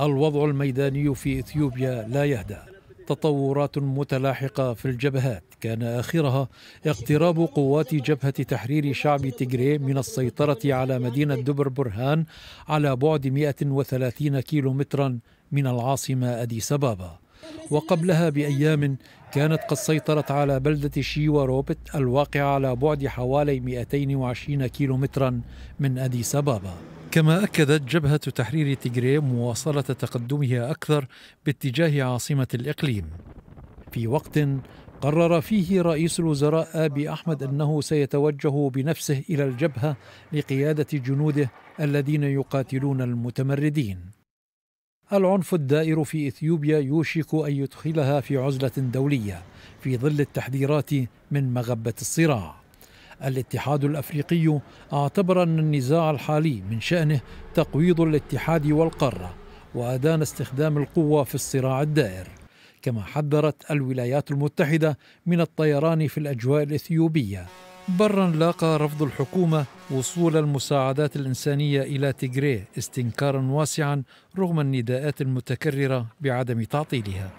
الوضع الميداني في إثيوبيا لا يهدى تطورات متلاحقة في الجبهات كان آخرها اقتراب قوات جبهة تحرير شعب تيغري من السيطرة على مدينة دبر برهان على بعد 130 كيلومترا من العاصمة أديس أبابا وقبلها بأيام كانت قد سيطرت على بلدة شيوا روبت الواقعة على بعد حوالي 220 كيلومترا من أديس أبابا كما أكدت جبهة تحرير تيغري مواصلة تقدمها أكثر باتجاه عاصمة الإقليم في وقت قرر فيه رئيس الوزراء آبي أحمد أنه سيتوجه بنفسه إلى الجبهة لقيادة جنوده الذين يقاتلون المتمردين العنف الدائر في إثيوبيا يوشك أن يدخلها في عزلة دولية في ظل التحذيرات من مغبة الصراع الاتحاد الافريقي اعتبر ان النزاع الحالي من شانه تقويض الاتحاد والقاره وادان استخدام القوه في الصراع الدائر كما حذرت الولايات المتحده من الطيران في الاجواء الاثيوبيه برا لاقى رفض الحكومة وصول المساعدات الإنسانية إلى تيغري استنكارا واسعا رغم النداءات المتكررة بعدم تعطيلها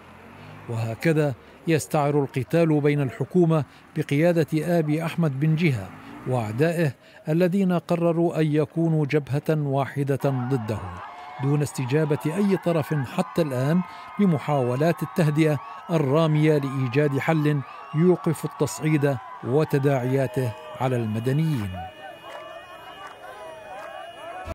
وهكذا يستعر القتال بين الحكومه بقياده ابي احمد بن جهه واعدائه الذين قرروا ان يكونوا جبهه واحده ضده دون استجابه اي طرف حتى الان لمحاولات التهدئه الراميه لايجاد حل يوقف التصعيد وتداعياته على المدنيين